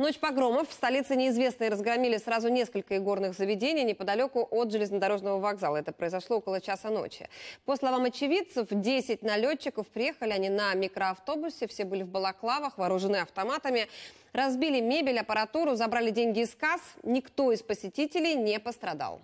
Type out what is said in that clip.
Ночь погромов. В столице неизвестные разгромили сразу несколько игорных заведений неподалеку от железнодорожного вокзала. Это произошло около часа ночи. По словам очевидцев, 10 налетчиков приехали они на микроавтобусе. Все были в балаклавах, вооружены автоматами. Разбили мебель, аппаратуру, забрали деньги из касс. Никто из посетителей не пострадал.